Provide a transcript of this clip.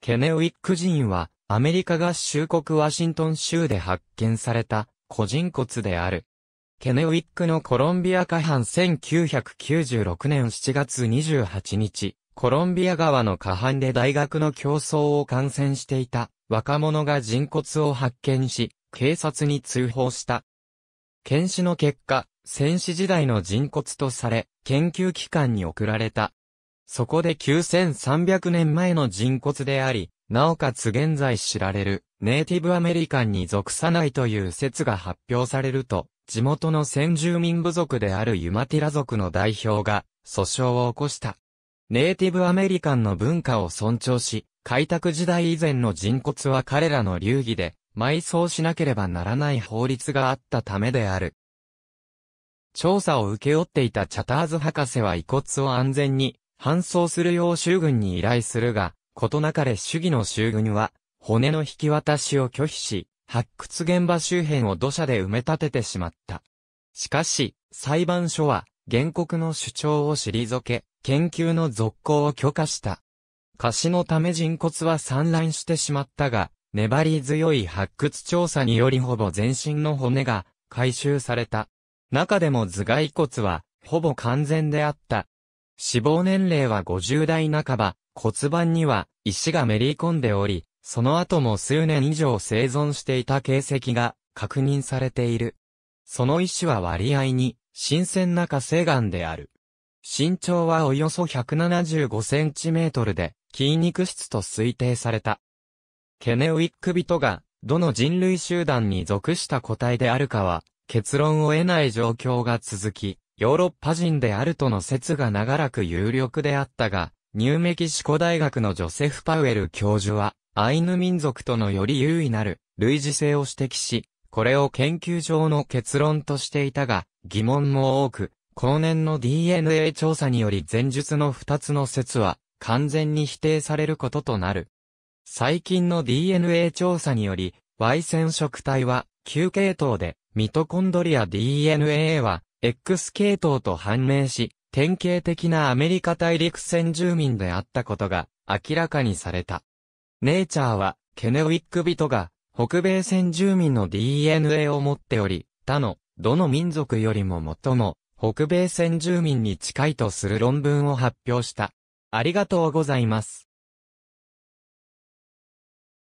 ケネウィック人は、アメリカ合衆国ワシントン州で発見された、個人骨である。ケネウィックのコロンビア下半1996年7月28日、コロンビア川の下半で大学の競争を観戦していた若者が人骨を発見し、警察に通報した。検視の結果、戦死時代の人骨とされ、研究機関に送られた。そこで9300年前の人骨であり、なおかつ現在知られるネイティブアメリカンに属さないという説が発表されると、地元の先住民部族であるユマティラ族の代表が訴訟を起こした。ネイティブアメリカンの文化を尊重し、開拓時代以前の人骨は彼らの流儀で埋葬しなければならない法律があったためである。調査を請け負っていたチャターズ博士は遺骨を安全に搬送するよう州軍に依頼するが、ことなかれ主義の州軍は、骨の引き渡しを拒否し、発掘現場周辺を土砂で埋め立ててしまった。しかし、裁判所は、原告の主張を退け、研究の続行を許可した。貸しのため人骨は散乱してしまったが、粘り強い発掘調査によりほぼ全身の骨が回収された。中でも頭蓋骨は、ほぼ完全であった死亡年齢は50代半ば、骨盤には石がめり込んでおり、その後も数年以上生存していた形跡が確認されている。その石は割合に新鮮な火成岩である。身長はおよそ175センチメートルで筋肉質と推定された。ケネウィック人がどの人類集団に属した個体であるかは結論を得ない状況が続き、ヨーロッパ人であるとの説が長らく有力であったが、ニューメキシコ大学のジョセフ・パウエル教授は、アイヌ民族とのより優位なる類似性を指摘し、これを研究上の結論としていたが、疑問も多く、後年の DNA 調査により前述の二つの説は、完全に否定されることとなる。最近の DNA 調査により、Y 染色体は、旧系統で、ミトコンドリア DNA は、X 系統と判明し、典型的なアメリカ大陸先住民であったことが明らかにされた。ネイチャーは、ケネウィック人が北米先住民の DNA を持っており、他のどの民族よりも最も北米先住民に近いとする論文を発表した。ありがとうございます。